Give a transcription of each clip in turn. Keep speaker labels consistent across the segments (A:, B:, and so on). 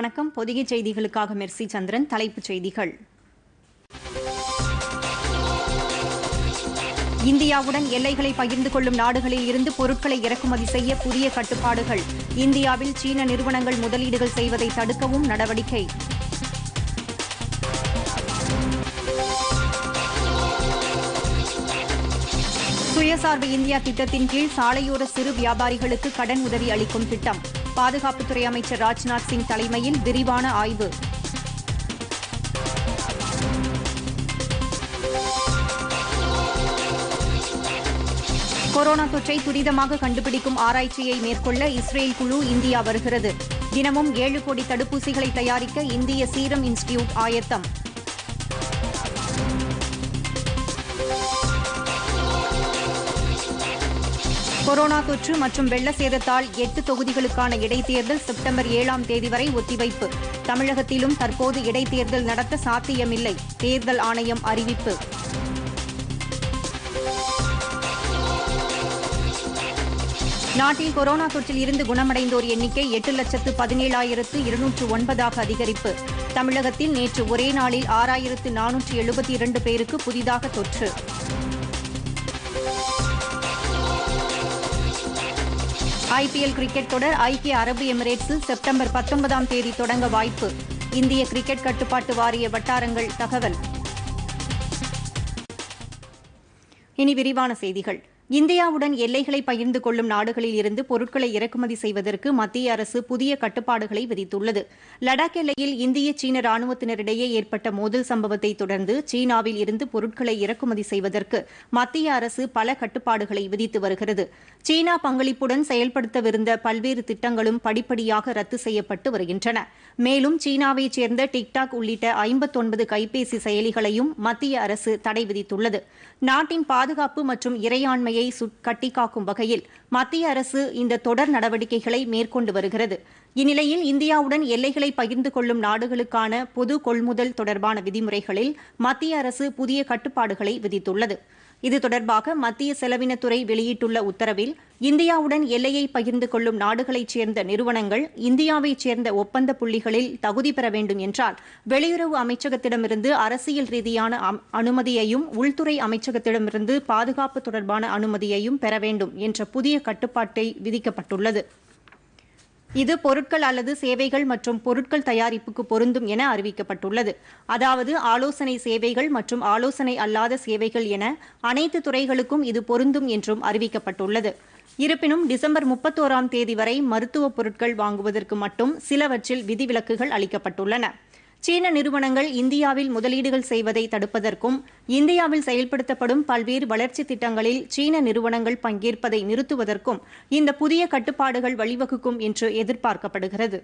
A: வணக்கம் பொதிகை செய்திகளுக்காக மெர்சி சந்திரன் தலைப்புச் செய்திகள் இந்தியாவுடன் எல்லைகளை பகிர்ந்து கொள்ளும் நாடுகளில் இருந்து பொருட்களை இறக்குமதி செய்ய புதிய கட்டுப்பாடுகள் இந்தியாவில் சீன நிறுவனங்கள் முதலீடுகள் செய்வதை தடுக்கவும் நடவடிக்கை சுயசார்பு இந்தியா திட்டத்தின் கீழ் சாலையோர சிறு வியாபாரிகளுக்கு கடன் உதவி அளிக்கும் திட்டம் பாதுகாப்புத்துறை அமைச்சர் ராஜ்நாத் சிங் தலைமையில் விரிவான ஆய்வு கொரோனா தொற்றை துரிதமாக கண்டுபிடிக்கும் ஆராய்ச்சியை மேற்கொள்ள இஸ்ரேல் குழு இந்தியா வருகிறது தினமும் ஏழு கோடி தடுப்பூசிகளை தயாரிக்க இந்திய சீரம் இன்ஸ்டிடியூட் ஆயத்தம் கொரோனா தொற்று மற்றும் வெள்ள சேதத்தால் எட்டு தொகுதிகளுக்கான இடைத்தேர்தல் செப்டம்பர் ஏழாம் தேதி வரை ஒத்திவைப்பு தமிழகத்திலும் தற்போது இடைத்தேர்தல் நடத்த சாத்தியமில்லை தேர்தல் ஆணையம் அறிவிப்பு நாட்டில் கொரோனா தொற்றில் இருந்து குணமடைந்தோர் எண்ணிக்கை எட்டு லட்சத்து பதினேழாயிரத்து இருநூற்று ஒன்பதாக அதிகரிப்பு தமிழகத்தில் நேற்று ஒரே நாளில் ஆறாயிரத்து நானூற்று எழுபத்தி இரண்டு பேருக்கு புதிதாக தொற்று ஐபிஎல் கிரிக்கெட் தொடர் ஐக்கிய அரபு எமிரேட்ஸில் செப்டம்பர் பத்தொன்பதாம் தேதி தொடங்க வாய்ப்பு இந்திய கிரிக்கெட் கட்டுப்பாட்டு வாரிய வட்டாரங்கள் தகவல் இனி விரிவான செய்திகள் இந்தியாவுடன் எல்லைகளை பகிர்ந்து கொள்ளும் நாடுகளில் இருந்து பொருட்களை இறக்குமதி செய்வதற்கு மத்திய அரசு புதிய கட்டுப்பாடுகளை விதித்துள்ளது லடாக் எல்லையில் இந்திய சீன ராணுவத்தினரிடையே ஏற்பட்ட மோதல் சம்பவத்தை தொடர்ந்து சீனாவில் இருந்து பொருட்களை இறக்குமதி செய்வதற்கு மத்திய அரசு பல கட்டுப்பாடுகளை விதித்து வருகிறது சீனா பங்களிப்புடன் செயல்படுத்தவிருந்த பல்வேறு திட்டங்களும் படிப்படியாக ரத்து செய்யப்பட்டு வருகின்றன மேலும் சீனாவைச் சேர்ந்த டிக்டாக் உள்ளிட்ட ஐம்பத்தொன்பது கைபேசி செயலிகளையும் மத்திய அரசு தடை விதித்துள்ளது நாட்டின் பாதுகாப்பு மற்றும் இறையாண்மையை கட்டிக்காக்கும் வகையில் மத்திய அரசு இந்த தொடர் நடவடிக்கைகளை மேற்கொண்டு வருகிறது இந்நிலையில் இந்தியாவுடன் எல்லைகளை பகிர்ந்து கொள்ளும் நாடுகளுக்கான பொது கொள்முதல் தொடர்பான விதிமுறைகளில் மத்திய அரசு புதிய கட்டுப்பாடுகளை விதித்துள்ளது இது தொடர்பாக மத்திய செலவினத்துறை வெளியிட்டுள்ள உத்தரவில் இந்தியாவுடன் எல்லையை பகிர்ந்து கொள்ளும் நாடுகளைச் சேர்ந்த நிறுவனங்கள் இந்தியாவைச் சேர்ந்த ஒப்பந்த புள்ளிகளில் தகுதி பெற வேண்டும் என்றால் வெளியுறவு அமைச்சகத்திடமிருந்து அரசியல் ரீதியான அனுமதியையும் உள்துறை அமைச்சகத்திடமிருந்து பாதுகாப்பு தொடர்பான அனுமதியையும் பெற வேண்டும் என்ற புதிய கட்டுப்பாட்டை விதிக்கப்பட்டுள்ளது இது பொருட்கள் அல்லது சேவைகள் மற்றும் பொருட்கள் தயாரிப்புக்கு பொருந்தும் என அறிவிக்கப்பட்டுள்ளது அதாவது ஆலோசனை சேவைகள் மற்றும் ஆலோசனை அல்லாத சேவைகள் என அனைத்து துறைகளுக்கும் இது பொருந்தும் என்றும் அறிவிக்கப்பட்டுள்ளது இருப்பினும் டிசம்பர் முப்பத்தோராம் தேதி வரை மருத்துவ பொருட்கள் வாங்குவதற்கு மட்டும் சிலவற்றில் விதிவிலக்குகள் அளிக்கப்பட்டுள்ளன சீன நிறுவனங்கள் இந்தியாவில் முதலீடுகள் செய்வதை தடுப்பதற்கும் இந்தியாவில் செயல்படுத்தப்படும் பல்வேறு வளர்ச்சி திட்டங்களில் சீன நிறுவனங்கள் பங்கேற்பதை நிறுத்துவதற்கும் இந்த புதிய கட்டுப்பாடுகள் வழிவகுக்கும் என்று எதிர்பார்க்கப்படுகிறது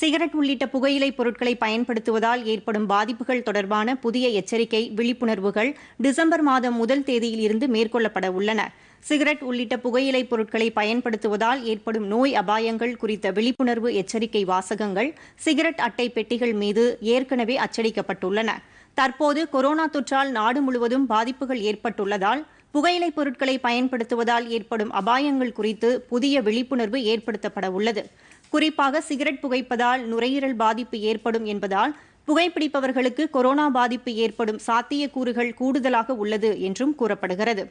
A: சிகரெட் உள்ளிட்ட புகையிலைப் பொருட்களை பயன்படுத்துவதால் ஏற்படும் பாதிப்புகள் தொடர்பான புதிய எச்சரிக்கை விழிப்புணர்வுகள் டிசம்பர் மாதம் முதல் தேதியில் இருந்து மேற்கொள்ளப்பட உள்ளன சிகரெட் உள்ளிட்ட புகையிலைப் பொருட்களை பயன்படுத்துவதால் ஏற்படும் நோய் அபாயங்கள் குறித்த விழிப்புணர்வு எச்சரிக்கை வாசகங்கள் சிகரெட் அட்டை பெட்டிகள் மீது ஏற்கனவே அச்சடிக்கப்பட்டுள்ளன தற்போது கொரோனா தொற்றால் நாடு முழுவதும் பாதிப்புகள் ஏற்பட்டுள்ளதால் புகையிலைப் பொருட்களை பயன்படுத்துவதால் ஏற்படும் அபாயங்கள் குறித்து புதிய விழிப்புணர்வு ஏற்படுத்தப்பட உள்ளது குறிப்பாக சிகரெட் புகைப்பதால் நுரையீரல் பாதிப்பு ஏற்படும் என்பதால் புகைப்பிடிப்பவர்களுக்கு கொரோனா பாதிப்பு ஏற்படும் சாத்தியக்கூறுகள் கூடுதலாக உள்ளது என்றும் கூறப்படுகிறது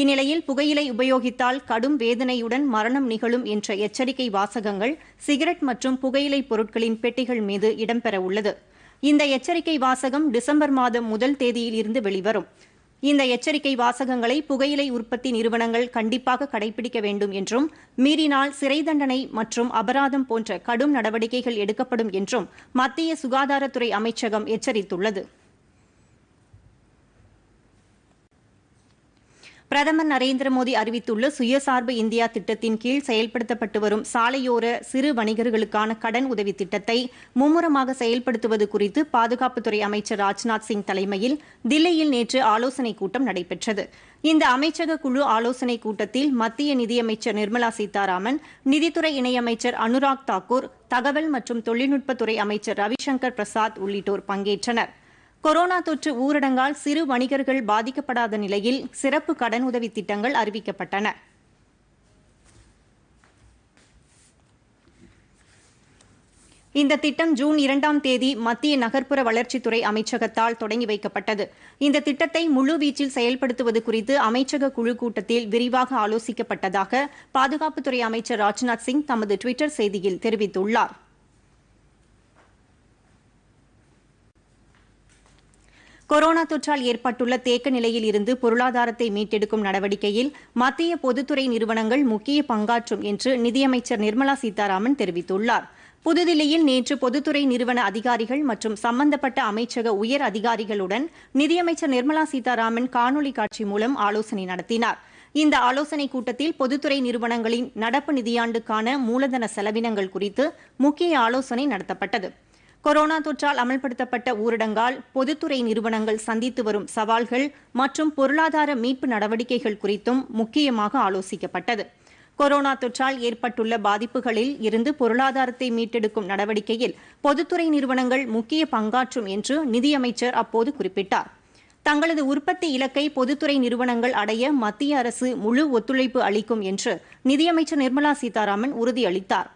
A: இந்நிலையில் புகையிலை உபயோகித்தால் கடும் வேதனையுடன் மரணம் நிகழும் என்ற எச்சரிக்கை வாசகங்கள் சிகரெட் மற்றும் புகையிலை பொருட்களின் பெட்டிகள் மீது இடம்பெற உள்ளது இந்த எச்சரிக்கை வாசகம் டிசம்பர் மாதம் முதல் தேதியில் இருந்து வெளிவரும் இந்த எச்சரிக்கை வாசகங்களை புகையிலை உற்பத்தி நிறுவனங்கள் கண்டிப்பாக கடைபிடிக்க வேண்டும் என்றும் மீறினால் சிறை தண்டனை மற்றும் அபராதம் போன்ற கடும் நடவடிக்கைகள் எடுக்கப்படும் என்றும் மத்திய சுகாதாரத்துறை அமைச்சகம் எச்சரித்துள்ளது பிரதமர் நரேந்திர மோடி அறிவித்துள்ள சுயசார்பு இந்தியா திட்டத்தின் கீழ் செயல்படுத்தப்பட்டு வரும் சாலையோர சிறு வணிகர்களுக்கான கடன் உதவி திட்டத்தை மும்முரமாக செயல்படுத்துவது குறித்து பாதுகாப்புத்துறை அமைச்சர் ராஜ்நாத் சிங் தலைமையில் தில்லியில் நேற்று ஆலோசனைக் கூட்டம் நடைபெற்றது இந்த அமைச்சக குழு ஆலோசனைக் கூட்டத்தில் மத்திய நிதியமைச்சர் நிர்மலா சீதாராமன் நிதித்துறை இணையமைச்சர் அனுராக் தாக்கூர் தகவல் மற்றும் தொழில்நுட்பத்துறை அமைச்சர் ரவிசங்கர் பிரசாத் உள்ளிட்டோர் பங்கேற்றனா் கொரோனா தொற்று ஊரடங்கால் சிறு வணிகர்கள் பாதிக்கப்படாத நிலையில் சிறப்பு கடனுதவி திட்டங்கள் அறிவிக்கப்பட்டன இந்த திட்டம் ஜூன் இரண்டாம் தேதி மத்திய நகர்ப்புற வளர்ச்சித்துறை அமைச்சகத்தால் தொடங்கி வைக்கப்பட்டது இந்த திட்டத்தை முழுவீச்சில் செயல்படுத்துவது குறித்து அமைச்சக குழு கூட்டத்தில் விரிவாக ஆலோசிக்கப்பட்டதாக பாதுகாப்புத்துறை அமைச்சர் ராஜ்நாத் சிங் தமது டுவிட்டர் செய்தியில் தெரிவித்துள்ளாா் கொரோனா தொற்றால் ஏற்பட்டுள்ள தேக்க நிலையில் இருந்து பொருளாதாரத்தை மீட்டெடுக்கும் நடவடிக்கையில் மத்திய பொதுத்துறை நிறுவனங்கள் முக்கிய பங்காற்றும் என்று நிதியமைச்சர் நிர்மலா சீதாராமன் தெரிவித்துள்ளார் புதுதில்லியில் நேற்று பொதுத்துறை நிறுவன அதிகாரிகள் மற்றும் சம்பந்தப்பட்ட அமைச்சக உயர் அதிகாரிகளுடன் நிதியமைச்சர் நிர்மலா சீதாராமன் காணொலி காட்சி மூலம் ஆலோசனை நடத்தினார் இந்த ஆலோசனைக் கூட்டத்தில் பொதுத்துறை நிறுவனங்களின் நடப்பு நிதியாண்டுக்கான மூலதன செலவினங்கள் குறித்து முக்கிய ஆலோசனை நடத்தப்பட்டது கொரோனா தொற்றால் அமல்படுத்தப்பட்ட ஊரடங்கால் பொதுத்துறை நிறுவனங்கள் சந்தித்து வரும் சவால்கள் மற்றும் பொருளாதார மீட்பு நடவடிக்கைகள் குறித்தும் முக்கியமாக ஆலோசிக்கப்பட்டது கொரோனா தொற்றால் ஏற்பட்டுள்ள பாதிப்புகளில் இருந்து பொருளாதாரத்தை மீட்டெடுக்கும் நடவடிக்கையில் பொதுத்துறை நிறுவனங்கள் முக்கிய பங்காற்றும் என்று நிதியமைச்சர் அப்போது குறிப்பிட்டார் தங்களது உற்பத்தி இலக்கை பொதுத்துறை நிறுவனங்கள் அடைய மத்திய அரசு முழு ஒத்துழைப்பு அளிக்கும் என்று நிதியமைச்சர் நிர்மலா சீதாராமன் உறுதியளித்தாா்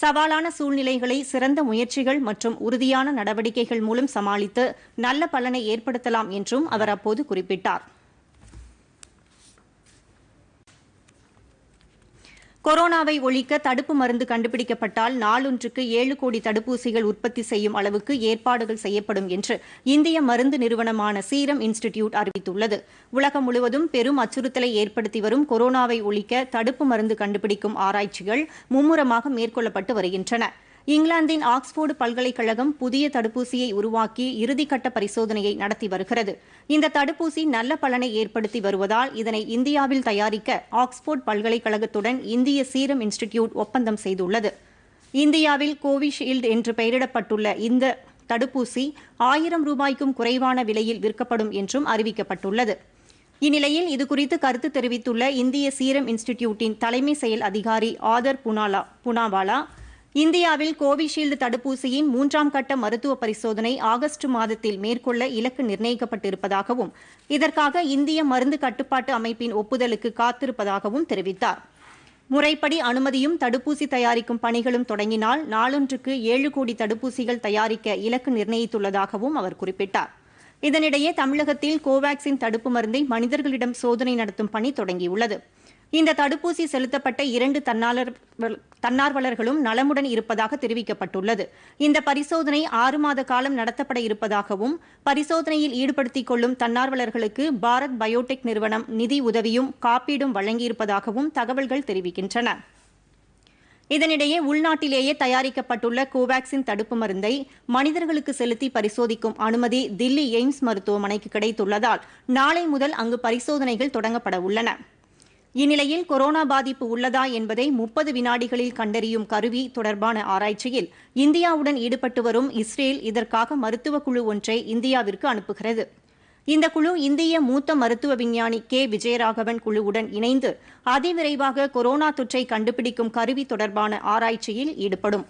A: சவாலான சூழ்நிலைகளை சிறந்த முயற்சிகள் மற்றும் உறுதியான நடவடிக்கைகள் மூலம் சமாளித்து நல்ல பலனை ஏற்படுத்தலாம் என்றும் அவர் அப்போது குறிப்பிட்டார் கொரோனாவை ஒழிக்க தடுப்பு மருந்து கண்டுபிடிக்கப்பட்டால் நாளொன்றுக்கு ஏழு கோடி தடுப்பூசிகள் உற்பத்தி செய்யும் அளவுக்கு ஏற்பாடுகள் செய்யப்படும் என்று இந்திய மருந்து நிறுவனமான சீரம் இன்ஸ்டிடியூட் அறிவித்துள்ளது உலகம் முழுவதும் பெரும் அச்சுறுத்தலை ஏற்படுத்தி வரும் கொரோனாவை ஒழிக்க தடுப்பு மருந்து கண்டுபிடிக்கும் ஆராய்ச்சிகள் மும்முரமாக மேற்கொள்ளப்பட்டு வருகின்றன இங்கிலாந்தின் ஆக்ஸ்போர்டு பல்கலைக்கழகம் புதிய தடுப்பூசியை உருவாக்கி இறுதிக்கட்ட பரிசோதனையை நடத்தி வருகிறது இந்த தடுப்பூசி நல்ல பலனை ஏற்படுத்தி வருவதால் இதனை இந்தியாவில் தயாரிக்க ஆக்ஸ்போர்ட் பல்கலைக்கழகத்துடன் இந்திய சீரம் இன்ஸ்டிடியூட் ஒப்பந்தம் செய்துள்ளது இந்தியாவில் கோவிஷீல்டு என்று பெயரிடப்பட்டுள்ள இந்த தடுப்பூசி ஆயிரம் ரூபாய்க்கும் குறைவான விலையில் விற்கப்படும் என்றும் அறிவிக்கப்பட்டுள்ளது இந்நிலையில் இதுகுறித்து கருத்து தெரிவித்துள்ள இந்திய சீரம் இன்ஸ்டிடியூட்டின் தலைமை செயல் அதிகாரி ஆதர் புனாலா புனாவாலா இந்தியாவில் கோவிஷீல்டு தடுப்பூசியின் மூன்றாம் கட்ட மருத்துவ பரிசோதனை ஆகஸ்ட் மாதத்தில் மேற்கொள்ள இலக்கு நிர்ணயிக்கப்பட்டிருப்பதாகவும் இதற்காக இந்திய மருந்து கட்டுப்பாட்டு அமைப்பின் ஒப்புதலுக்கு காத்திருப்பதாகவும் தெரிவித்தார் முறைப்படி அனுமதியும் தடுப்பூசி தயாரிக்கும் பணிகளும் தொடங்கினால் நாளொன்றுக்கு ஏழு கோடி தடுப்பூசிகள் தயாரிக்க இலக்கு நிர்ணயித்துள்ளதாகவும் அவர் குறிப்பிட்டார் இதனிடையே தமிழகத்தில் கோவாக்சின் தடுப்பு மருந்தை மனிதர்களிடம் சோதனை நடத்தும் பணி தொடங்கியுள்ளது இந்த தடுப்பூசி செலுத்தப்பட்ட இரண்டு தன்னார்வலர்களும் நலமுடன் இருப்பதாக தெரிவிக்கப்பட்டுள்ளது இந்த பரிசோதனை ஆறு மாத காலம் நடத்தப்பட இருப்பதாகவும் பரிசோதனையில் ஈடுபடுத்திக் கொள்ளும் தன்னார்வலர்களுக்கு பாரத் பயோடெக் நிறுவனம் நிதி உதவியும் காப்பீடும் வழங்கியிருப்பதாகவும் தகவல்கள் தெரிவிக்கின்றன இதனிடையே உள்நாட்டிலேயே தயாரிக்கப்பட்டுள்ள கோவாக்சின் தடுப்பு மருந்தை மனிதர்களுக்கு செலுத்தி பரிசோதிக்கும் அனுமதி தில்லி எய்ம்ஸ் மருத்துவமனைக்கு கிடைத்துள்ளதால் நாளை முதல் அங்கு பரிசோதனைகள் தொடங்கப்பட உள்ளன இந்நிலையில் கொரோனா பாதிப்பு உள்ளதா என்பதை முப்பது வினாடிகளில் கண்டறியும் கருவி தொடர்பான ஆராய்ச்சியில் இந்தியாவுடன் ஈடுபட்டு வரும் இஸ்ரேல் இதற்காக மருத்துவ குழு ஒன்றை இந்தியாவிற்கு அனுப்புகிறது இந்த குழு இந்திய மூத்த மருத்துவ விஞ்ஞானி கே விஜயராகவன் குழுவுடன் இணைந்து அதிவிரைவாக கொரோனா தொற்றை கண்டுபிடிக்கும் கருவி தொடர்பான ஆராய்ச்சியில் ஈடுபடும்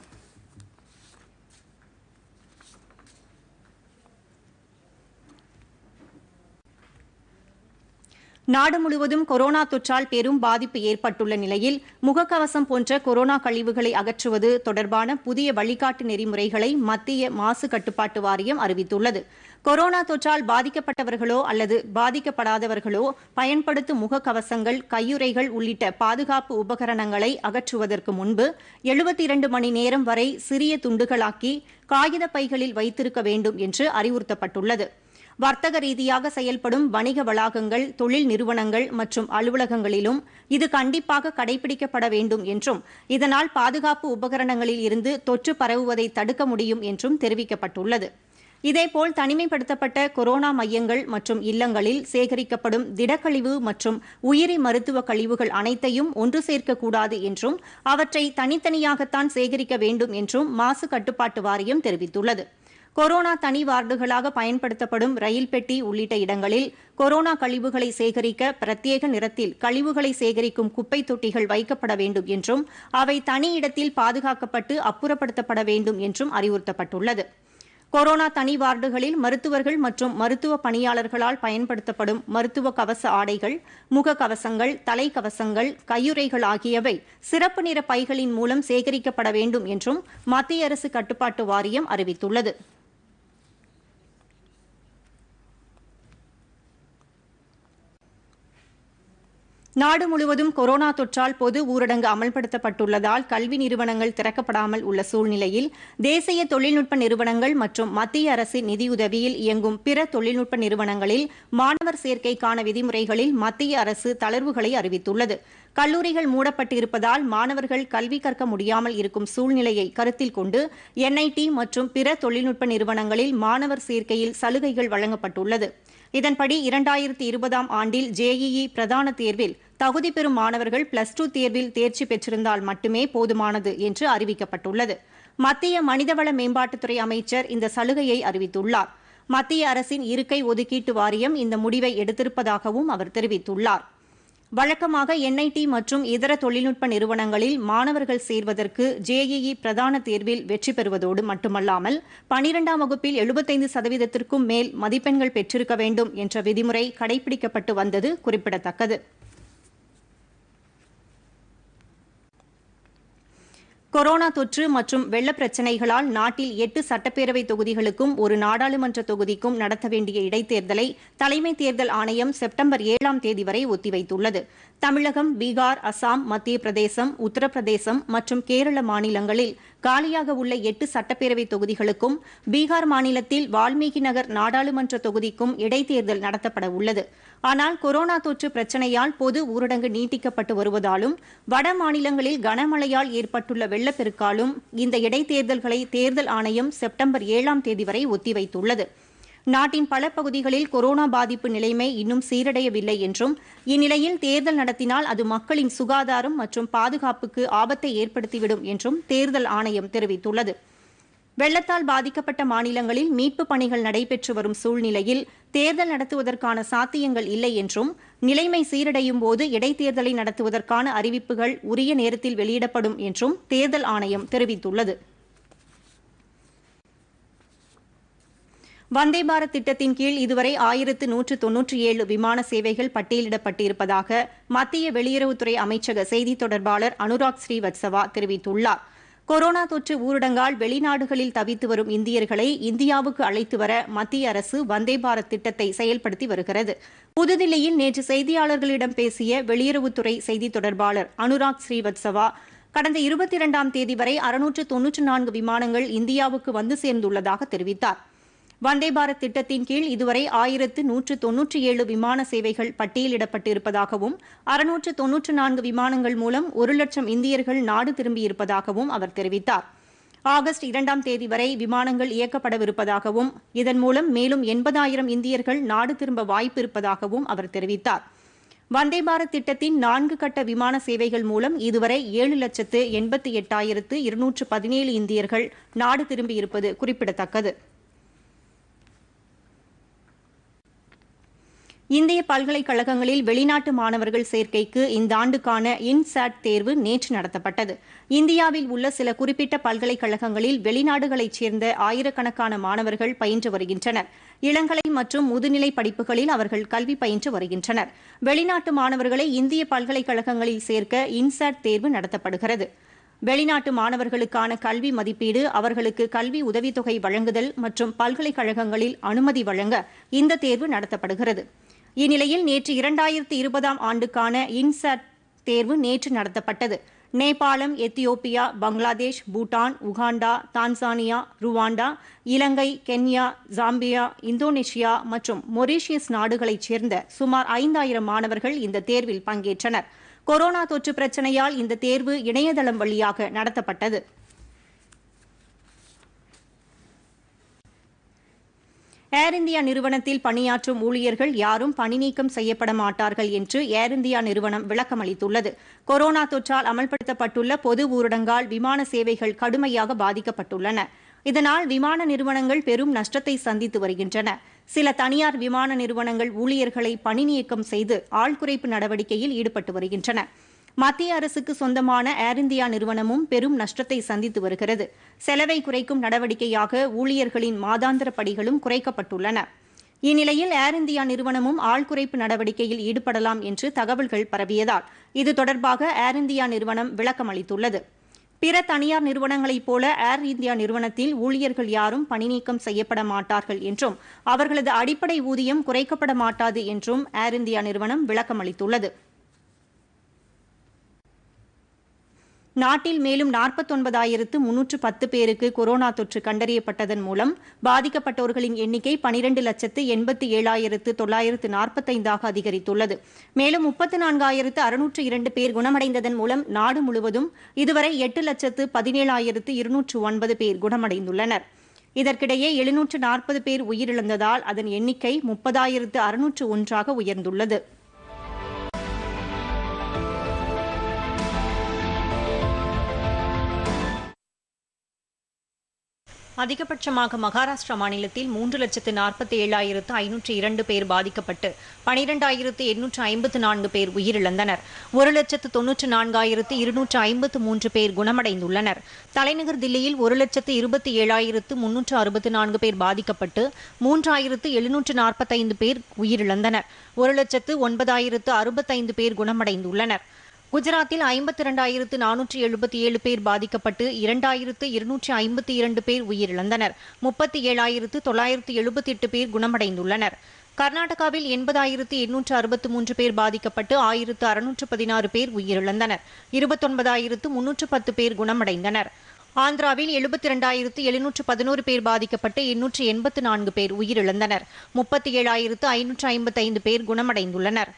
A: நாடு முழுவதும் கொரோனா தொற்றால் பெரும் பாதிப்பு ஏற்பட்டுள்ள நிலையில் முகக்கவசம் போன்ற கொரோனா கழிவுகளை அகற்றுவது தொடர்பான புதிய வழிகாட்டு நெறிமுறைகளை மத்திய மாசு கட்டுப்பாட்டு வாரியம் அறிவித்துள்ளது கொரோனா தொற்றால் பாதிக்கப்பட்டவர்களோ அல்லது பாதிக்கப்படாதவர்களோ பயன்படுத்தும் முகக்கவசங்கள் கையுறைகள் உள்ளிட்ட பாதுகாப்பு உபகரணங்களை அகற்றுவதற்கு முன்பு எழுபத்தி இரண்டு மணி நேரம் வரை சிறிய துண்டுகளாக்கி காகித பைகளில் வைத்திருக்க வேண்டும் என்று அறிவுறுத்தப்பட்டுள்ளது வர்த்தக ரீதியாக செயல்படும் வணிக வளாகங்கள் தொழில் நிறுவனங்கள் மற்றும் அலுவலகங்களிலும் இது கண்டிப்பாக கடைபிடிக்கப்பட வேண்டும் என்றும் இதனால் பாதுகாப்பு உபகரணங்களில் இருந்து தொற்று பரவுவதை தடுக்க முடியும் என்றும் தெரிவிக்கப்பட்டுள்ளது இதேபோல் தனிமைப்படுத்தப்பட்ட கொரோனா மையங்கள் மற்றும் இல்லங்களில் சேகரிக்கப்படும் திடக்கழிவு மற்றும் உயிரி மருத்துவ கழிவுகள் அனைத்தையும் ஒன்று சேர்க்கக்கூடாது என்றும் அவற்றை தனித்தனியாகத்தான் சேகரிக்க வேண்டும் என்றும் மாசு கட்டுப்பாட்டு வாரியம் தெரிவித்துள்ளது கொரோனா தனி வார்டுகளாக பயன்படுத்தப்படும் ரயில் பெட்டி உள்ளிட்ட இடங்களில் கொரோனா கழிவுகளை சேகரிக்க பிரத்யேக நிறத்தில் கழிவுகளை சேகரிக்கும் குப்பை தொட்டிகள் வைக்கப்பட வேண்டும் என்றும் அவை தனி இடத்தில் பாதுகாக்கப்பட்டு அப்புறப்படுத்தப்பட வேண்டும் என்றும் அறிவுறுத்தப்பட்டுள்ளது கொரோனா தனி வார்டுகளில் மருத்துவர்கள் மற்றும் மருத்துவ பணியாளர்களால் பயன்படுத்தப்படும் மருத்துவ கவச ஆடைகள் முக கவசங்கள் தலைக்கவசங்கள் கையுறைகள் ஆகியவை சிறப்பு நிற பைகளின் மூலம் சேகரிக்கப்பட வேண்டும் என்றும் மத்திய அரசு கட்டுப்பாட்டு வாரியம் அறிவித்துள்ளது நாடு முழுவதும் கொரோனா தொற்றால் பொது ஊரடங்கு அமல்படுத்தப்பட்டுள்ளதால் கல்வி நிறுவனங்கள் திறக்கப்படாமல் உள்ள சூழ்நிலையில் தேசிய தொழில்நுட்ப நிறுவனங்கள் மற்றும் மத்திய அரசின் நிதியுதவியில் இயங்கும் பிற தொழில்நுட்ப நிறுவனங்களில் மாணவர் சேர்க்கைக்கான விதிமுறைகளில் மத்திய அரசு தளர்வுகளை அறிவித்துள்ளது கல்லூரிகள் மூடப்பட்டு இருப்பதால் மாணவர்கள் கல்வி கற்க முடியாமல் இருக்கும் சூழ்நிலையை கருத்தில் கொண்டு என்ஐடி மற்றும் பிற தொழில்நுட்ப நிறுவனங்களில் மாணவர் சேர்க்கையில் சலுகைகள் வழங்கப்பட்டுள்ளது இதன்படி இரண்டாயிரத்தி இருபதாம் ஆண்டில் ஜேஇஇ பிரதான தேர்வில் தகுதி பெறும் மாணவர்கள் பிளஸ் டூ தேர்வில் தேர்ச்சி பெற்றிருந்தால் மட்டுமே போதுமானது என்று அறிவிக்கப்பட்டுள்ளது மத்திய மனிதவள மேம்பாட்டுத்துறை அமைச்சர் இந்த சலுகையை அறிவித்துள்ளார் மத்திய அரசின் இருக்கை ஒதுக்கீட்டு வாரியம் இந்த முடிவை எடுத்திருப்பதாகவும் அவர் தெரிவித்துள்ளார் வழக்கமாக என்ஐடி மற்றும் இதர தொழில்நுட்ப நிறுவனங்களில் மாணவர்கள் சேர்வதற்கு ஜேஇஇ e e பிரதான தேர்வில் வெற்றி பெறுவதோடு மட்டுமல்லாமல் பனிரெண்டாம் வகுப்பில் எழுபத்தைந்து சதவீதத்திற்கும் மேல் மதிப்பெண்கள் பெற்றிருக்க வேண்டும் என்ற விதிமுறை கடைபிடிக்கப்பட்டு வந்தது குறிப்பிடத்தக்கது கொரோனா தொற்று மற்றும் வெள்ள பிரச்சினைகளால் நாட்டில் எட்டு சட்டப்பேரவை தொகுதிகளுக்கும் ஒரு நாடாளுமன்ற தொகுதிக்கும் நடத்த வேண்டிய இடைத்தேர்தலை தலைமை தேர்தல் ஆணையம் செப்டம்பர் ஏழாம் தேதி வரை ஒத்திவைத்துள்ளது தமிழகம் பீகார் அசாம் மத்திய பிரதேசம் உத்தரப்பிரதேசம் மற்றும் கேரள மாநிலங்களில் காலியாக உள்ள எட்டு சட்டப்பேரவை தொகுதிகளுக்கும் பீகார் மாநிலத்தில் வால்மீகி நகர் நாடாளுமன்ற தொகுதிக்கும் இடைத்தேர்தல் நடத்தப்பட உள்ளது ஆனால் கொரோனா தொற்று பிரச்சினையால் பொது ஊரடங்கு நீட்டிக்கப்பட்டு வருவதாலும் வட மாநிலங்களில் கனமழையால் ஏற்பட்டுள்ள வெள்ளப்பெருக்காலும் இந்த இடைத்தேர்தல்களை தேர்தல் ஆணையம் செப்டம்பர் ஏழாம் தேதி வரை ஒத்திவைத்துள்ளது நாட்டின் பல பகுதிகளில் கொரோனா பாதிப்பு நிலைமை இன்னும் சீரடையவில்லை என்றும் இந்நிலையில் தேர்தல் நடத்தினால் அது மக்களின் சுகாதாரம் மற்றும் பாதுகாப்புக்கு ஆபத்தை ஏற்படுத்திவிடும் என்றும் தேர்தல் ஆணையம் தெரிவித்துள்ளது வெள்ளத்தால் பாதிக்கப்பட்ட மாநிலங்களில் மீட்புப் பணிகள் நடைபெற்று வரும் சூழ்நிலையில் தேர்தல் நடத்துவதற்கான சாத்தியங்கள் இல்லை என்றும் நிலைமை சீரடையும் போது இடைத்தேர்தலை நடத்துவதற்கான அறிவிப்புகள் உரிய நேரத்தில் வெளியிடப்படும் என்றும் தேர்தல் ஆணையம் தெரிவித்துள்ளது வந்தே பாரத் திட்டத்தின் கீழ் இதுவரை ஆயிரத்து நூற்று தொன்னூற்றி ஏழு விமான சேவைகள் பட்டியலிடப்பட்டிருப்பதாக மத்திய வெளியுறவுத்துறை அமைச்சக செய்தி தொடர்பாளர் அனுராக் ஸ்ரீவத்சவா தெரிவித்துள்ளார் கொரோனா தொற்று ஊரடங்கால் வெளிநாடுகளில் தவித்து வரும் இந்தியர்களை இந்தியாவுக்கு அழைத்து வர மத்திய அரசு வந்தே பாரத் திட்டத்தை செயல்படுத்தி வருகிறது புதுதில்லியில் நேற்று செய்தியாளர்களிடம் பேசிய வெளியுறவுத்துறை செய்தி தொடர்பாளர் அனுராக் ஸ்ரீவத்சவா கடந்த இருபத்தி இரண்டாம் தேதி வரை அறுநூற்று தொன்னூற்று நான்கு விமானங்கள் இந்தியாவுக்கு வந்து சேர்ந்துள்ளதாக தெரிவித்தாா் வந்தே பாரத் திட்டத்தின் கீழ் இதுவரை ஆயிரத்து நூற்று தொன்னூற்றி ஏழு விமான சேவைகள் பட்டியலிடப்பட்டிருப்பதாகவும் அறுநூற்று தொன்னூற்று நான்கு விமானங்கள் மூலம் ஒரு லட்சம் இந்தியர்கள் நாடு திரும்பியிருப்பதாகவும் அவர் தெரிவித்தார் ஆகஸ்ட் இரண்டாம் தேதி வரை விமானங்கள் இயக்கப்படவிருப்பதாகவும் இதன் மூலம் மேலும் எண்பதாயிரம் இந்தியர்கள் நாடு திரும்ப வாய்ப்பு இருப்பதாகவும் அவர் தெரிவித்தார் வந்தே பாரத் திட்டத்தின் நான்கு கட்ட விமான சேவைகள் மூலம் இதுவரை ஏழு லட்சத்து எண்பத்தி எட்டாயிரத்து இருநூற்று பதினேழு இந்தியர்கள் நாடு திரும்பியிருப்பது குறிப்பிடத்தக்கது இந்திய பல்கலைக்கழகங்களில் வெளிநாட்டு மாணவர்கள் சேர்க்கைக்கு இந்த ஆண்டுக்கான இன்சாட் தேர்வு நேற்று நடத்தப்பட்டது இந்தியாவில் உள்ள சில குறிப்பிட்ட பல்கலைக்கழகங்களில் வெளிநாடுகளைச் சேர்ந்த ஆயிரக்கணக்கான மாணவர்கள் பயின்று வருகின்றனர் இளங்கலை மற்றும் முதுநிலை படிப்புகளில் அவர்கள் கல்வி பயின்று வருகின்றனர் வெளிநாட்டு மாணவர்களை இந்திய பல்கலைக்கழகங்களில் சேர்க்க இன்சாட் தேர்வு நடத்தப்படுகிறது வெளிநாட்டு மாணவர்களுக்கான கல்வி மதிப்பீடு அவர்களுக்கு கல்வி உதவித்தொகை வழங்குதல் மற்றும் பல்கலைக்கழகங்களில் அனுமதி வழங்க இந்த தேர்வு நடத்தப்படுகிறது இந்நிலையில் நேற்று இரண்டாயிரத்தி இருபதாம் ஆண்டுக்கான இன்சாட் தேர்வு நேற்று நடத்தப்பட்டது Nepal Ethiopia Bangladesh Bhutan Uganda Tanzania Rwanda Ilankai Kenya Zambia Indonesia மற்றும் மொரீஷியஸ் நாடுகளைச் சேர்ந்த சுமார் ஐந்தாயிரம் மாணவர்கள் இந்த தேர்வில் பங்கேற்றனர் கொரோனா தொற்று பிரச்சனையால் இந்த தேர்வு இணையதளம் வழியாக நடத்தப்பட்டது ஏர் இந்தியா நிறுவனத்தில் பணியாற்றும் ஊழியர்கள் யாரும் பணிநீக்கம் செய்யப்பட மாட்டார்கள் என்று ஏர் இந்தியா நிறுவனம் விளக்கமளித்துள்ளது கொரோனா தொற்றால் அமல்படுத்தப்பட்டுள்ள பொது ஊரடங்கால் விமான சேவைகள் கடுமையாக பாதிக்கப்பட்டுள்ளன இதனால் விமான நிறுவனங்கள் பெரும் நஷ்டத்தை சந்தித்து வருகின்றன சில தனியார் விமான நிறுவனங்கள் ஊழியர்களை பணிநீக்கம் செய்து ஆள்குறைப்பு நடவடிக்கையில் ஈடுபட்டு வருகின்றன மத்திய அரசுக்கு சொந்தமான ஏர் இந்தியா நிறுவனமும் பெரும் நஷ்டத்தை சந்தித்து வருகிறது செலவை குறைக்கும் நடவடிக்கையாக ஊழியர்களின் மாதாந்திர படிகளும் குறைக்கப்பட்டுள்ளன இந்நிலையில் ஏர் இந்தியா நிறுவனமும் ஆள் குறைப்பு நடவடிக்கையில் ஈடுபடலாம் என்று தகவல்கள் பரவியதால் இது தொடர்பாக ஏர் இந்தியா நிறுவனம் விளக்கம் அளித்துள்ளது பிற தனியார் நிறுவனங்களைப் போல ஏர் இந்தியா நிறுவனத்தில் ஊழியர்கள் யாரும் பணிநீக்கம் செய்யப்பட மாட்டார்கள் என்றும் அவர்களது அடிப்படை ஊதியம் குறைக்கப்பட மாட்டாது என்றும் ஏர் இந்தியா நிறுவனம் விளக்கம் அளித்துள்ளது நாட்டில் மேலும் நாற்பத்தொன்பதாயிரத்து முன்னூற்று பத்து பேருக்கு கொரோனா தொற்று கண்டறியப்பட்டதன் மூலம் பாதிக்கப்பட்டோர்களின் எண்ணிக்கை பனிரண்டு லட்சத்து எண்பத்தி ஏழாயிரத்து தொள்ளாயிரத்து நாற்பத்தைந்தாக அதிகரித்துள்ளது மேலும் முப்பத்து நான்காயிரத்து அறுநூற்று இரண்டு பேர் குணமடைந்ததன் மூலம் நாடு முழுவதும் இதுவரை எட்டு லட்சத்து பதினேழாயிரத்து இருநூற்று ஒன்பது பேர் குணமடைந்துள்ளனர் இதற்கிடையே எழுநூற்று நாற்பது பேர் உயிரிழந்ததால் அதன் எண்ணிக்கை முப்பதாயிரத்து அறுநூற்று ஒன்றாக உயர்ந்துள்ளது அதிகபட்சமாக மகாராஷ்டிரா மாநிலத்தில் மூன்று லட்சத்து நாற்பத்தி ஏழாயிரத்து ஐநூற்றி இரண்டு பேர் பாதிக்கப்பட்டு பனிரெண்டாயிரத்து எண்ணூற்று ஐம்பத்து நான்கு பேர் உயிரிழந்தனர் ஒரு லட்சத்து தொன்னூற்று நான்காயிரத்து இருநூற்று ஐம்பத்து மூன்று பேர் குணமடைந்துள்ளனர் தலைநகர் தில்லியில் ஒரு லட்சத்து இருபத்தி ஏழாயிரத்து முன்னூற்று அறுபத்து நான்கு பேர் பாதிக்கப்பட்டு மூன்றாயிரத்து எழுநூற்று நாற்பத்தைந்து பேர் உயிரிழந்தனர் ஒரு லட்சத்து ஒன்பதாயிரத்து அறுபத்தைந்து பேர் குணமடைந்துள்ளனர் குஜராத்தில் ஐம்பத்தி இரண்டாயிரத்து நானூற்றி எழுபத்தி ஏழு பேர் பாதிக்கப்பட்டு இரண்டாயிரத்து இருநூற்றி ஐம்பத்தி இரண்டு பேர் உயிரிழந்தனர் முப்பத்தி ஏழாயிரத்து தொள்ளாயிரத்து எழுபத்தி எட்டு பேர் குணமடைந்துள்ளனர் கர்நாடகாவில் எண்பதாயிரத்து எண்ணூற்று அறுபத்து மூன்று பேர் பாதிக்கப்பட்டு ஆயிரத்து அறுநூற்று பதினாறு பேர் உயிரிழந்தனர் இருபத்தொன்பதாயிரத்து முன்னூற்று பத்து பேர் குணமடைந்தனர் ஆந்திராவில் எழுபத்தி இரண்டாயிரத்து எழுநூற்று பதினோரு பேர் பாதிக்கப்பட்டு எண்ணூற்று எண்பத்து நான்கு பேர் உயிரிழந்தனர் முப்பத்தி ஏழாயிரத்து ஐநூற்று ஐம்பத்தைந்து பேர் குணமடைந்துள்ளனர்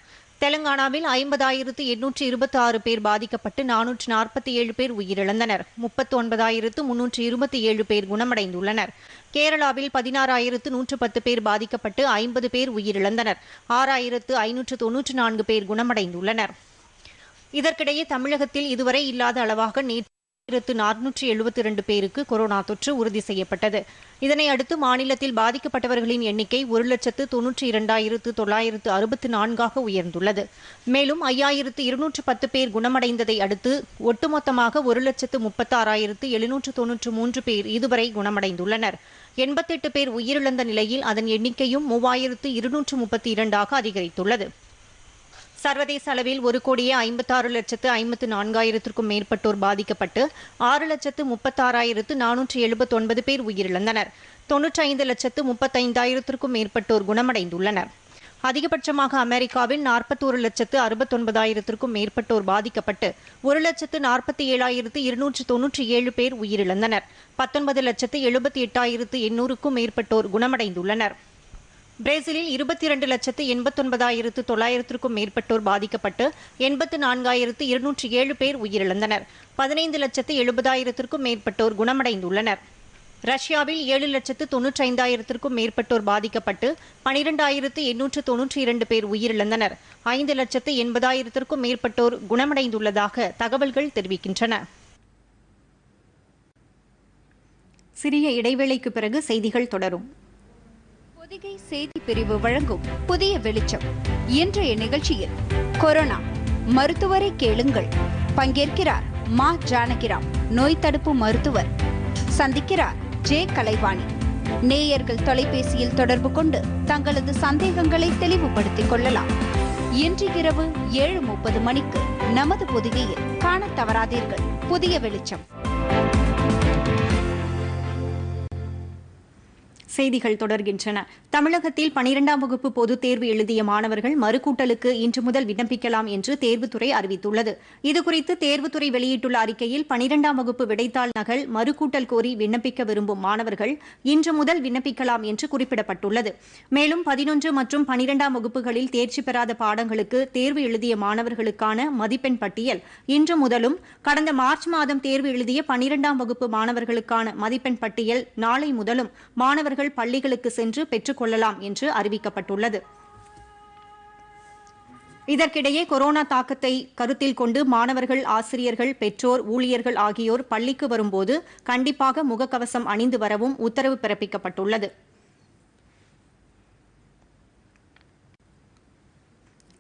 A: தெலங்கானாவில் ஐம்பதாயிரத்து எண்ணூற்று இருபத்தி ஆறு பேர் பாதிக்கப்பட்டு நானூற்று நாற்பத்தி ஏழு பேர் உயிரிழந்தனர் முப்பத்தி ஒன்பதாயிரத்து முன்னூற்று இருபத்தி ஏழு பேர் குணமடைந்துள்ளனர் கேரளாவில் பதினாறாயிரத்து நூற்று பத்து பேர் பாதிக்கப்பட்டு ஐம்பது பேர் உயிரிழந்தனர் ஆறாயிரத்து ஐநூற்று தொன்னூற்று நான்கு பேர் குணமடைந்துள்ளனர் இதற்கிடையே தமிழகத்தில் இதுவரை இல்லாத அளவாக நேற்று ஆயிரத்து நானூற்றி எழுபத்தி இரண்டு பேருக்கு கொரோனா தொற்று உறுதி செய்யப்பட்டது இதனை அடுத்து மாநிலத்தில் பாதிக்கப்பட்டவர்களின் எண்ணிக்கை ஒரு லட்சத்து தொன்னூற்றி இரண்டாயிரத்து தொள்ளாயிரத்து அறுபத்தி நான்காக உயர்ந்துள்ளது மேலும் ஐயாயிரத்து இருநூற்று பத்து பேர் குணமடைந்ததை அடுத்து ஒட்டுமொத்தமாக ஒரு லட்சத்து முப்பத்தாறாயிரத்து எழுநூற்று தொன்னூற்று மூன்று பேர் இதுவரை குணமடைந்துள்ளனர் எண்பத்தெட்டு பேர் உயிரிழந்த நிலையில் அதன் எண்ணிக்கையும் மூவாயிரத்து இருநூற்று முப்பத்தி இரண்டாக அதிகரித்துள்ளது சர்வதேச அளவில் ஒரு கோடியே ஐம்பத்தாறு லட்சத்து ஐம்பத்து நான்காயிரத்திற்கும் மேற்பட்டோர் பாதிக்கப்பட்டு ஆறு லட்சத்து முப்பத்தாறாயிரத்து நானூற்று எழுபத்தி ஒன்பது பேர் உயிரிழந்தனர் தொன்னூற்றி லட்சத்து முப்பத்தைந்தாயிரத்திற்கும் மேற்பட்டோர் குணமடைந்துள்ளனர் அதிகபட்சமாக அமெரிக்காவில் நாற்பத்தோரு லட்சத்து அறுபத்தொன்பதாயிரத்திற்கும் மேற்பட்டோர் பாதிக்கப்பட்டு ஒரு லட்சத்து நாற்பத்தி ஏழாயிரத்து இருநூற்று தொன்னூற்றி ஏழு பேர் உயிரிழந்தனர் பத்தொன்பது லட்சத்து எழுபத்தி எட்டாயிரத்து எண்ணூறுக்கும் மேற்பட்டோர் குணமடைந்துள்ளனர் பிரேசிலில் இருபத்தி இரண்டு லட்சத்து எண்பத்தொன்பதாயிரத்து தொள்ளாயிரத்திற்கும் மேற்பட்டோர் பாதிக்கப்பட்டு எண்பத்து நான்காயிரத்து இருநூற்றி ஏழு பேர் உயிரிழந்தனர் பதினைந்து லட்சத்து எழுபதாயிரத்திற்கும் மேற்பட்டோர் குணமடைந்துள்ளனர் ரஷ்யாவில் ஏழு லட்சத்து தொன்னூற்றி ஐந்தாயிரத்திற்கும் மேற்பட்டோர் பாதிக்கப்பட்டு பனிரெண்டாயிரத்து எண்ணூற்று தொன்னூற்றி இரண்டு பேர் உயிரிழந்தனர் ஐந்து லட்சத்து எண்பதாயிரத்திற்கும் மேற்பட்டோர் குணமடைந்துள்ளதாக தகவல்கள் தெரிவிக்கின்றன சிறிய இடைவேளைக்கு பிறகு செய்திகள் தொடரும் பொதிகை செய்தி பிரிவு வழங்கும் புதிய வெளிச்சம் இன்றைய நிகழ்ச்சியில் கொரோனா மருத்துவரை கேளுங்கள் பங்கேற்கிறார் மா ஜானகிராம் நோய் தடுப்பு மருத்துவர் சந்திக்கிறார் ஜே கலைவாணி நேயர்கள் தொலைபேசியில் தொடர்பு கொண்டு தங்களது சந்தேகங்களை தெளிவுபடுத்திக் கொள்ளலாம் இன்று இரவு ஏழு முப்பது மணிக்கு நமது பொதிகையில் காண தவறாதீர்கள் புதிய வெளிச்சம் செய்திகள் தொடர்கின்றன தமிழகத்தில் பனிரெண்டாம் வகுப்பு பொதுத் தேர்வு எழுதிய மாணவர்கள் மறுக்கூட்டலுக்கு இன்று முதல் விண்ணப்பிக்கலாம் என்று தேர்வுத்துறை அறிவித்துள்ளது இதுகுறித்து தேர்வுத்துறை வெளியிட்டுள்ள அறிக்கையில் பனிரெண்டாம் வகுப்பு விடைத்தாள் நகல் மறுக்கூட்டல் கோரி விண்ணப்பிக்க விரும்பும் மாணவர்கள் இன்று முதல் விண்ணப்பிக்கலாம் என்று குறிப்பிடப்பட்டுள்ளது மேலும் பதினொன்று மற்றும் பனிரெண்டாம் வகுப்புகளில் தேர்ச்சி பெறாத பாடங்களுக்கு தேர்வு எழுதிய மாணவர்களுக்கான மதிப்பெண் பட்டியல் இன்று முதலும் கடந்த மார்ச் மாதம் தேர்வு எழுதிய பனிரெண்டாம் வகுப்பு மாணவர்களுக்கான மதிப்பெண் பட்டியல் நாளை முதலும் மாணவர்கள் மாணவர்கள் பள்ளிகளுக்கு சென்று பெற்றுக்கொள்ளலாம் என்று அறிவிக்கப்பட்டுள்ளது இதற்கிடையே கொரோனா தாக்கத்தை கருத்தில் கொண்டு மாணவர்கள் ஆசிரியர்கள் பெற்றோர் ஊழியர்கள் ஆகியோர் பள்ளிக்கு வரும்போது கண்டிப்பாக முகக்கவசம் அணிந்து வரவும் உத்தரவு பிறப்பிக்கப்பட்டுள்ளது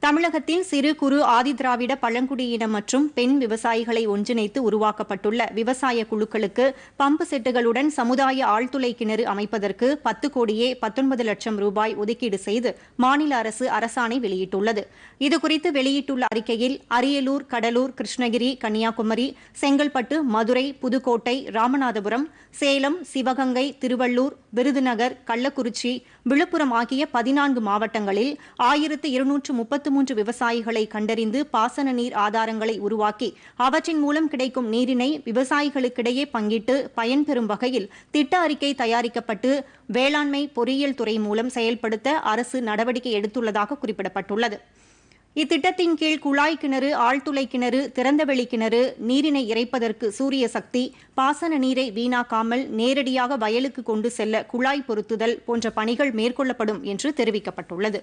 A: தமிழகத்தில் சிறு குறு ஆதிதிராவிட பழங்குடியின மற்றும் பெண் விவசாயிகளை ஒன்றிணைத்து உருவாக்கப்பட்டுள்ள விவசாய குழுக்களுக்கு பம்பு செட்டுகளுடன் சமுதாய ஆழ்துளை கிணறு அமைப்பதற்கு பத்து கோடியே பத்தொன்பது லட்சம் ரூபாய் ஒதுக்கீடு செய்து மாநில அரசு அரசாணை வெளியிட்டுள்ளது இதுகுறித்து வெளியிட்டுள்ள அறிக்கையில் அரியலூர் கடலூர் கிருஷ்ணகிரி கன்னியாகுமரி செங்கல்பட்டு மதுரை புதுக்கோட்டை ராமநாதபுரம் சேலம் சிவகங்கை திருவள்ளூர் விருதுநகர் கள்ளக்குறிச்சி விழுப்புரம் ஆகிய பதினான்கு மாவட்டங்களில் ஆயிரத்து இருநூற்று முப்பத்து மூன்று விவசாயிகளை கண்டறிந்து பாசன நீர் ஆதாரங்களை உருவாக்கி அவற்றின் மூலம் கிடைக்கும் நீரினை விவசாயிகளுக்கிடையே பங்கிட்டு பயன்பெறும் வகையில் திட்ட அறிக்கை தயாரிக்கப்பட்டு வேளாண்மை பொறியியல் துறை மூலம் செயல்படுத்த அரசு நடவடிக்கை எடுத்துள்ளதாக குறிப்பிடப்பட்டுள்ளது இத்திட்டத்தின் கீழ் குழாய் கிணறு ஆழ்துளை கிணறு திறந்தவெளி கிணறு நீரினை இறைப்பதற்கு சூரிய சக்தி பாசன நீரை வீணாக்காமல் நேரடியாக வயலுக்கு கொண்டு செல்ல குழாய் பொருத்துதல் போன்ற பணிகள் மேற்கொள்ளப்படும் என்று தெரிவிக்கப்பட்டுள்ளது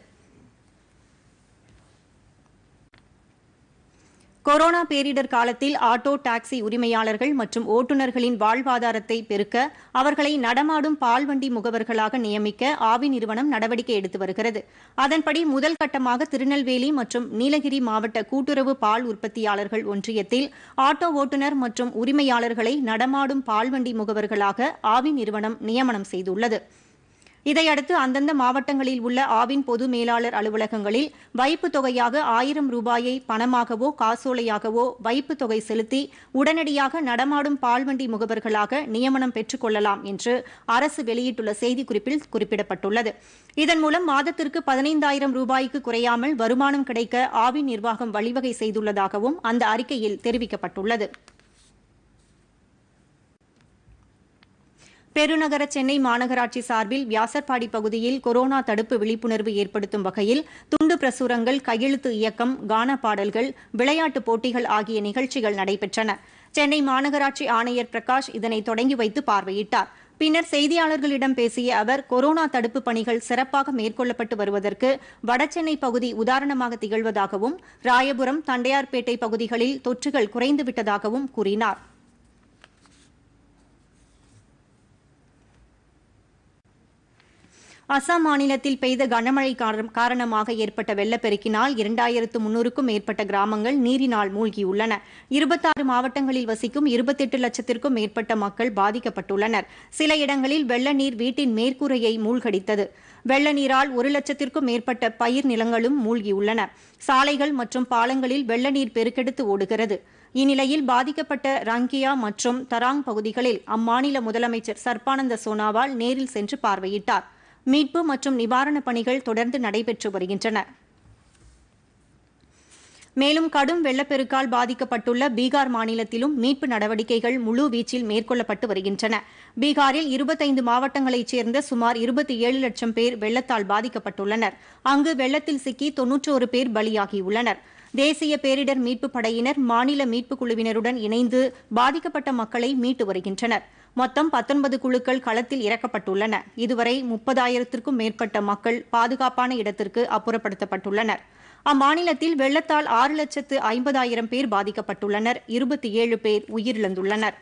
A: கொரோனா பேரிடர் காலத்தில் ஆட்டோ டாக்ஸி உரிமையாளர்கள் மற்றும் ஓட்டுநர்களின் வாழ்வாதாரத்தை பெருக்க அவர்களை நடமாடும் பால்வண்டி முகவர்களாக நியமிக்க ஆவி நிறுவனம் நடவடிக்கை எடுத்து வருகிறது அதன்படி முதல் கட்டமாக திருநெல்வேலி மற்றும் நீலகிரி மாவட்ட கூட்டுறவு பால் உற்பத்தியாளர்கள் ஒன்றியத்தில் ஆட்டோ ஓட்டுநர் மற்றும் உரிமையாளர்களை நடமாடும் பால்வண்டி முகவர்களாக ஆவி நிறுவனம் நியமனம் செய்துள்ளது இதையடுத்து அந்தந்த மாவட்டங்களில் உள்ள ஆவின் பொது மேலாளர் அலுவலகங்களில் வைப்பு தொகையாக ஆயிரம் ரூபாயை பணமாகவோ காசோலையாகவோ வைப்பு தொகை செலுத்தி உடனடியாக நடமாடும் பால்வண்டி முகவர்களாக நியமனம் பெற்றுக் கொள்ளலாம் என்று அரசு வெளியிட்டுள்ள செய்திக்குறிப்பில் குறிப்பிடப்பட்டுள்ளது இதன் மூலம் மாதத்திற்கு பதினைந்தாயிரம் ரூபாய்க்கு குறையாமல் வருமானம் கிடைக்க ஆவின் நிர்வாகம் வழிவகை செய்துள்ளதாகவும் அந்த அறிக்கையில் தெரிவிக்கப்பட்டுள்ளது பெருநகர சென்னை மாநகராட்சி சார்பில் வியாசர்பாடி பகுதியில் கொரோனா தடுப்பு விழிப்புணர்வு ஏற்படுத்தும் வகையில் துண்டு பிரசுரங்கள் கையெழுத்து இயக்கம் கான பாடல்கள் விளையாட்டுப் போட்டிகள் ஆகிய நிகழ்ச்சிகள் நடைபெற்றன சென்னை மாநகராட்சி ஆணையர் பிரகாஷ் இதனை தொடங்கி வைத்து பார்வையிட்டார் பின்னர் செய்தியாளர்களிடம் பேசிய அவர் கொரோனா தடுப்பு பணிகள் சிறப்பாக மேற்கொள்ளப்பட்டு வருவதற்கு வடசென்னை பகுதி உதாரணமாக திகழ்வதாகவும் ராயபுரம் தண்டையார்பேட்டை பகுதிகளில் தொற்றுகள் குறைந்துவிட்டதாகவும் கூறினாா் அசாம் மாநிலத்தில் பெய்த கனமழை காரணமாக ஏற்பட்ட வெள்ளப்பெருக்கினால் இரண்டாயிரத்து முன்னூறுக்கும் மேற்பட்ட கிராமங்கள் நீரினால் மூழ்கியுள்ளன இருபத்தாறு மாவட்டங்களில் வசிக்கும் இருபத்தெட்டு லட்சத்திற்கும் மேற்பட்ட மக்கள் பாதிக்கப்பட்டுள்ளனர் சில இடங்களில் வெள்ள நீர் வீட்டின் மேற்கூரையை மூழ்கடித்தது வெள்ள நீரால் ஒரு லட்சத்திற்கும் மேற்பட்ட பயிர் நிலங்களும் மூழ்கியுள்ளன சாலைகள் மற்றும் பாலங்களில் வெள்ள நீர் பெருக்கெடுத்து ஓடுகிறது இந்நிலையில் பாதிக்கப்பட்ட ரங்கியா மற்றும் தராங் பகுதிகளில் அம்மாநில முதலமைச்சர் சர்பானந்த சோனாவால் நேரில் சென்று பார்வையிட்டார் மீட்பு மற்றும் நிவாரணப் பணிகள் தொடர்ந்து நடைபெற்று வருகின்றன மேலும் கடும் வெள்ளப்பெருக்கால் பாதிக்கப்பட்டுள்ள பீகார் மாநிலத்திலும் மீட்பு நடவடிக்கைகள் முழு வீச்சில் மேற்கொள்ளப்பட்டு வருகின்றன பீகாரில் இருபத்தைந்து மாவட்டங்களைச் சேர்ந்த சுமார் இருபத்தி ஏழு லட்சம் பேர் வெள்ளத்தால் பாதிக்கப்பட்டுள்ளனர் அங்கு வெள்ளத்தில் சிக்கி தொன்னூற்றோரு பேர் பலியாகியுள்ளனர் தேசிய பேரிடர் மீட்புப் படையினர் மாநில மீட்புக் குழுவினருடன் இணைந்து பாதிக்கப்பட்ட மக்களை மீட்டு வருகின்றனா் மொத்தம் பத்தொன்பது குழுக்கள் களத்தில் இறக்கப்பட்டுள்ளன இதுவரை முப்பதாயிரத்திற்கும் மேற்பட்ட மக்கள் பாதுகாப்பான இடத்திற்கு அப்புறப்படுத்தப்பட்டுள்ளனர் அம்மாநிலத்தில் வெள்ளத்தால் ஆறு லட்சத்து ஐம்பதாயிரம் பேர் பாதிக்கப்பட்டுள்ளனர் இருபத்தி ஏழு பேர் உயிரிழந்துள்ளனர்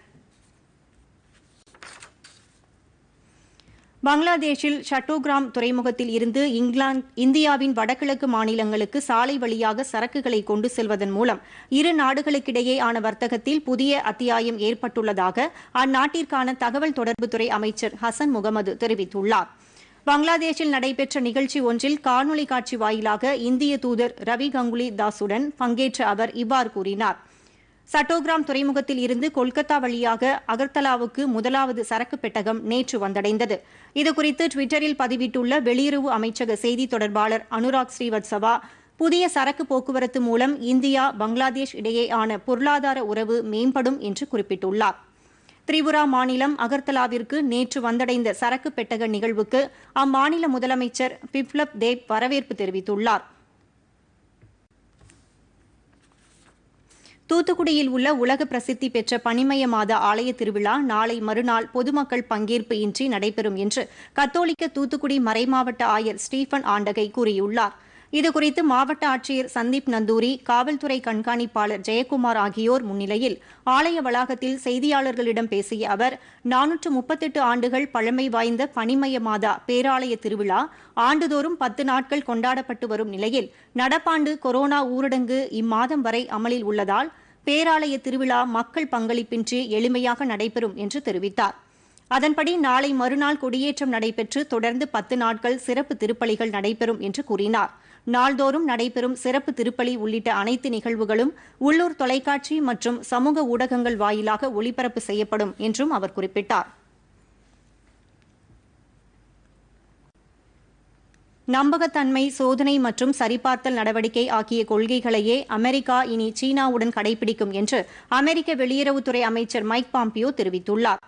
A: பங்களாதேஷில் ஷட்டோகிராம் துறைமுகத்தில் இருந்து இங்கிலாந்து இந்தியாவின் வடகிழக்கு மாநிலங்களுக்கு சாலை வழியாக சரக்குகளை கொண்டு செல்வதன் மூலம் இரு நாடுகளுக்கிடையேயான வர்த்தகத்தில் புதிய அத்தியாயம் ஏற்பட்டுள்ளதாக அந்நாட்டிற்கான தகவல் தொடர்புத்துறை அமைச்சர் ஹசன் முகமது தெரிவித்துள்ளார் பங்களாதேஷில் நடைபெற்ற நிகழ்ச்சி ஒன்றில் காணொலி காட்சி வாயிலாக இந்திய தூதர் ரவி கங்குலி தாசுடன் பங்கேற்ற அவர் இவ்வாறு கூறினாா் சட்டோகிராம் துறைமுகத்தில் இருந்து கொல்கத்தா வழியாக அகர்தலாவுக்கு முதலாவது சரக்கு பெட்டகம் நேற்று வந்தடைந்தது இதுகுறித்து டுவிட்டரில் பதிவிட்டுள்ள வெளியுறவு அமைச்சக செய்தி தொடர்பாளர் அனுராக் ஸ்ரீவத்சவா புதிய சரக்கு போக்குவரத்து மூலம் இந்தியா பங்களாதேஷ் இடையேயான பொருளாதார உறவு மேம்படும் என்று குறிப்பிட்டுள்ளார் திரிபுரா மாநிலம் அகர்தலாவிற்கு நேற்று வந்தடைந்த சரக்கு பெட்டக நிகழ்வுக்கு அம்மாநில முதலமைச்சர் பிப்லப் தேவ் வரவேற்பு தெரிவித்துள்ளாா் தூத்துக்குடியில் உள்ள உலக பிரசித்தி பெற்ற பனிமய மாத ஆலய திருவிழா நாளை மறுநாள் பொதுமக்கள் பங்கேற்பு இன்றி நடைபெறும் என்று கத்தோலிக்க தூத்துக்குடி மறைமாவட்ட ஆயர் ஸ்டீபன் ஆண்டகை கூறியுள்ளாா் இதுகுறித்து மாவட்ட ஆட்சியர் சந்தீப் நந்தூரி காவல்துறை கண்காணிப்பாளர் ஜெயக்குமார் ஆகியோர் முன்னிலையில் ஆலய வளாகத்தில் செய்தியாளர்களிடம் பேசிய அவர் நானூற்று முப்பத்தெட்டு ஆண்டுகள் பழமை வாய்ந்த பனிமய மாதா பேராலய திருவிழா ஆண்டுதோறும் பத்து நாட்கள் கொண்டாடப்பட்டு வரும் நிலையில் நடப்பாண்டு கொரோனா ஊரடங்கு இம்மாதம் வரை அமலில் உள்ளதால் பேராலய திருவிழா மக்கள் பங்களிப்பின்றி எளிமையாக நடைபெறும் என்று தெரிவித்தார் அதன்படி நாளை மறுநாள் கொடியேற்றம் நடைபெற்று தொடர்ந்து பத்து நாட்கள் சிறப்பு திருப்பலிகள் நடைபெறும் என்று கூறினாா் நாள்தோறும் நடைபெறும் சிறப்பு திருப்பலி உள்ளிட்ட அனைத்து நிகழ்வுகளும் உள்ளூர் தொலைக்காட்சி மற்றும் சமூக ஊடகங்கள் வாயிலாக ஒளிபரப்பு செய்யப்படும் என்றும் அவர் குறிப்பிட்டார் நம்பகத்தன்மை சோதனை மற்றும் சரிபார்த்தல் நடவடிக்கை ஆகிய கொள்கைகளையே அமெரிக்கா இனி சீனாவுடன் கடைபிடிக்கும் என்று அமெரிக்க வெளியுறவுத்துறை அமைச்சர் மைக் பாம்பியோ தெரிவித்துள்ளார்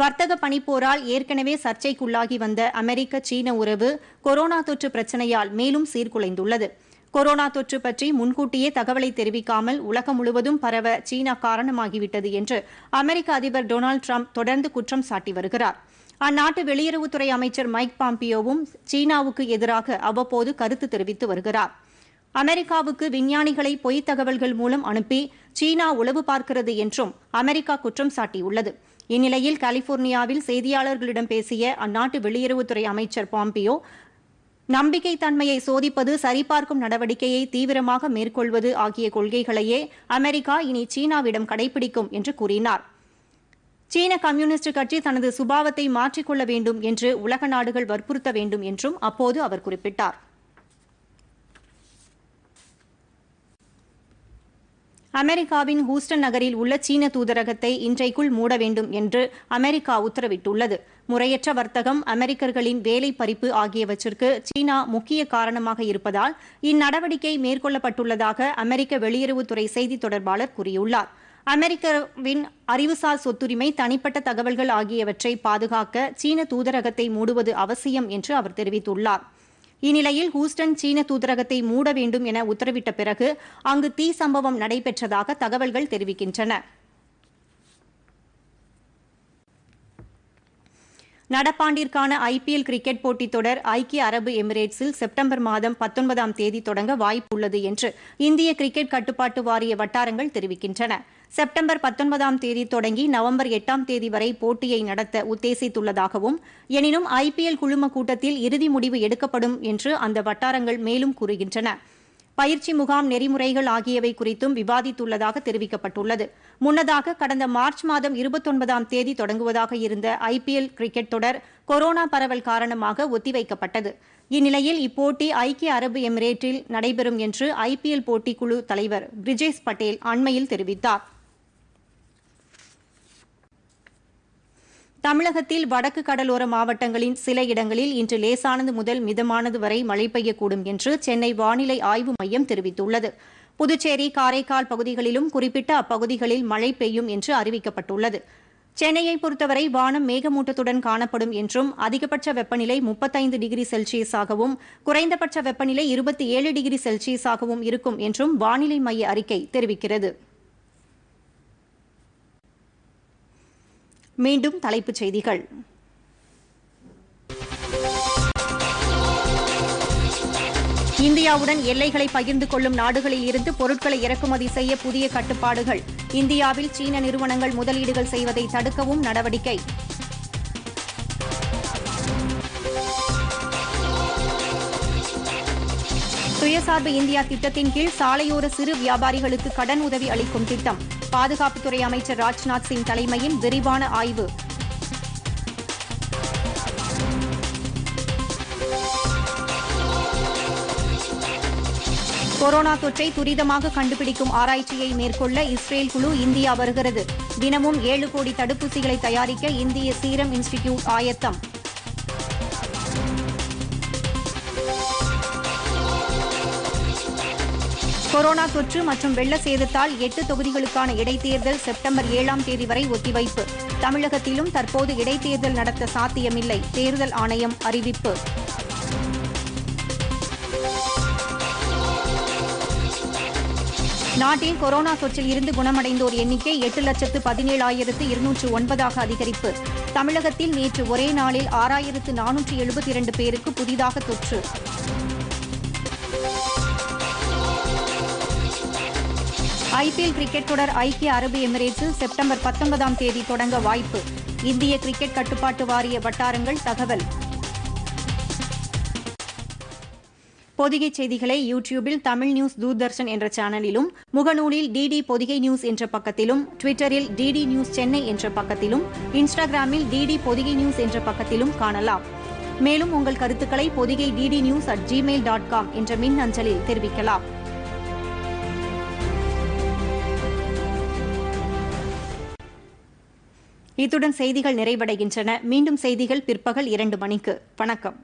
A: வர்த்தக பணிப்போரால் ஏற்கனவே சர்ச்சைக்குள்ளாகி வந்த அமெரிக்க சீன உறவு கொரோனா தொற்று பிரச்சினையால் மேலும் சீர்குலைந்துள்ளது கொரோனா தொற்று பற்றி முன்கூட்டியே தகவலை தெரிவிக்காமல் உலகம் முழுவதும் பரவ சீனா காரணமாகிவிட்டது என்று அமெரிக்க அதிபர் டொனால்டு ட்ரம்ப் தொடர்ந்து குற்றம் சாட்டி வருகிறார் அந்நாட்டு வெளியுறவுத்துறை அமைச்சர் மைக் பாம்பியோவும் சீனாவுக்கு எதிராக அவ்வப்போது கருத்து தெரிவித்து வருகிறார் அமெரிக்காவுக்கு விஞ்ஞானிகளை பொய்த் தகவல்கள் மூலம் அனுப்பி சீனா உளவு பார்க்கிறது என்றும் அமெரிக்கா குற்றம் சாட்டியுள்ளது இந்நிலையில் கலிபோர்னியாவில் செய்தியாளர்களிடம் பேசிய அந்நாட்டு வெளியுறவுத்துறை அமைச்சர் பாம்பியோ நம்பிக்கை தன்மையை சோதிப்பது சரிபார்க்கும் நடவடிக்கையை தீவிரமாக மேற்கொள்வது ஆகிய கொள்கைகளையே அமெரிக்கா இனி சீனாவிடம் கடைபிடிக்கும் என்று கூறினார் சீன கம்யூனிஸ்ட் கட்சி தனது சுபாவத்தை மாற்றிக்கொள்ள வேண்டும் என்று உலக நாடுகள் வற்புறுத்த வேண்டும் என்றும் அப்போது அவர் குறிப்பிட்டார் அமெரிக்காவின் ஹூஸ்டன் நகரில் உள்ள சீன தூதரகத்தை இன்றைக்குள் மூட வேண்டும் என்று அமெரிக்கா உத்தரவிட்டுள்ளது முறையற்ற வர்த்தகம் அமெரிக்கர்களின் வேலை பறிப்பு ஆகியவற்றிற்கு சீனா முக்கிய காரணமாக இருப்பதால் இந்நடவடிக்கை மேற்கொள்ளப்பட்டுள்ளதாக அமெரிக்க வெளியுறவுத்துறை செய்தி தொடர்பாளர் கூறியுள்ளார் அமெரிக்காவின் அறிவுசார் சொத்துரிமை தனிப்பட்ட தகவல்கள் ஆகியவற்றை பாதுகாக்க சீன தூதரகத்தை மூடுவது அவசியம் என்று அவர் தெரிவித்துள்ளாா் இந்நிலையில் ஹூஸ்டன் சீன தூதரகத்தை மூட வேண்டும் என உத்தரவிட்ட பிறகு அங்கு தீ சம்பவம் நடைபெற்றதாக தகவல்கள் தெரிவிக்கின்றன நடப்பாண்டிற்கான ஐபிஎல் கிரிக்கெட் போட்டித் தொடர் ஐக்கிய அரபு எமிரேட்ஸில் செப்டம்பர் மாதம் பத்தொன்பதாம் தேதி தொடங்க வாய்ப்புள்ளது என்று இந்திய கிரிக்கெட் கட்டுப்பாட்டு வாரிய வட்டாரங்கள் தெரிவிக்கின்றன செப்டம்பர் பத்தொன்பதாம் தேதி தொடங்கி நவம்பர் எட்டாம் தேதி வரை போட்டியை நடத்த உத்தேசித்துள்ளதாகவும் எனினும் ஐபிஎல் குழும கூட்டத்தில் இறுதி முடிவு எடுக்கப்படும் என்று அந்த வட்டாரங்கள் மேலும் கூறுகின்றன பயிற்சி முகாம் நெறிமுறைகள் ஆகியவை குறித்தும் விவாதித்துள்ளதாக தெரிவிக்கப்பட்டுள்ளது முன்னதாக கடந்த மார்ச் மாதம் இருபத்தொன்பதாம் தேதி தொடங்குவதாக இருந்த ஐபிஎல் கிரிக்கெட் தொடர் கொரோனா பரவல் காரணமாக ஒத்திவைக்கப்பட்டது இந்நிலையில் இப்போட்டி ஐக்கிய அரபு எமிரேட்டில் நடைபெறும் என்று ஐபிஎல் போட்டிக்குழு தலைவர் பிரிஜேஷ் பட்டேல் அண்மையில் தெரிவித்தாா் தமிழகத்தில் வடக்கு கடலோர மாவட்டங்களின் சில இடங்களில் இன்று லேசானது முதல் மிதமானது வரை மழை பெய்யக்கூடும் என்று சென்னை வானிலை ஆய்வு மையம் தெரிவித்துள்ளது புதுச்சேரி காரைக்கால் பகுதிகளிலும் குறிப்பிட்ட அப்பகுதிகளில் மழை பெய்யும் என்று அறிவிக்கப்பட்டுள்ளது சென்னையை பொறுத்தவரை வானம் மேகமூட்டத்துடன் காணப்படும் என்றும் அதிகபட்ச வெப்பநிலை முப்பத்தைந்து டிகிரி செல்சியஸாகவும் குறைந்தபட்ச வெப்பநிலை இருபத்தி ஏழு டிகிரி செல்சியஸாகவும் இருக்கும் என்றும் வானிலை மைய அறிக்கை தெரிவிக்கிறது மீண்டும் தலைப்புச் செய்திகள் இந்தியாவுடன் எல்லைகளை பகிர்ந்து கொள்ளும் நாடுகளில் இருந்து பொருட்களை இறக்குமதி செய்ய புதிய கட்டுப்பாடுகள் இந்தியாவில் சீன நிறுவனங்கள் முதலீடுகள் செய்வதை தடுக்கவும் நடவடிக்கை சுயசார்பு இந்தியா திட்டத்தின் கீழ் சாலையோர சிறு வியாபாரிகளுக்கு கடன் உதவி அளிக்கும் திட்டம் பாதுகாப்புத்துறை அமைச்சர் ராஜ்நாத் சிங் தலைமையில் விரிவான ஆய்வு கொரோனா தொற்றை துரிதமாக கண்டுபிடிக்கும் ஆராய்ச்சியை மேற்கொள்ள இஸ்ரேல் குழு இந்தியா வருகிறது தினமும் ஏழு கோடி தடுப்பூசிகளை தயாரிக்க இந்திய சீரம் இன்ஸ்டிடியூட் ஆயத்தம் கொரோனா தொற்று மற்றும் வெள்ள சேதத்தால் எட்டு தொகுதிகளுக்கான இடைத்தேர்தல் செப்டம்பர் ஏழாம் தேதி வரை ஒத்திவைப்பு தமிழகத்திலும் தற்போது இடைத்தேர்தல் நடத்த சாத்தியமில்லை தேர்தல் ஆணையம் அறிவிப்பு நாட்டில் கொரோனா தொற்றில் இருந்து குணமடைந்தோர் எண்ணிக்கை எட்டு லட்சத்து பதினேழாயிரத்து இருநூற்று ஒன்பதாக அதிகரிப்பு தமிழகத்தில் நேற்று ஒரே நாளில் ஆறாயிரத்து நானூற்று எழுபத்தி இரண்டு பேருக்கு புதிதாக தொற்று ஐபிஎல் கிரிக்கெட் தொடர் ஐக்கிய அரபு எமிரேட்ஸில் செப்டம்பர் பத்தொன்பதாம் தேதி தொடங்க வாய்ப்பு இந்திய கிரிக்கெட் கட்டுப்பாட்டு வாரிய வட்டாரங்கள் தகவல் பொதிகை செய்திகளை யூடியூபில் தமிழ் நியூஸ் தூர்தர்ஷன் என்ற சேனலிலும் முகநூலில் டிடி பொதிகை நியூஸ் என்ற பக்கத்திலும் ட்விட்டரில் டிடி நியூஸ் சென்னை என்ற பக்கத்திலும் இன்ஸ்டாகிராமில் டிடி பொதிகை நியூஸ் என்ற பக்கத்திலும் காணலாம் மேலும் உங்கள் கருத்துக்களை Pothigai DD news at Gmail dot com என்ற மின் அஞ்சலில் தெரிவிக்கலாம் இத்துடன் செய்திகள் நிறைவடைகின்றன மீண்டும் செய்திகள் பிற்பகல் இரண்டு மணிக்கு வணக்கம்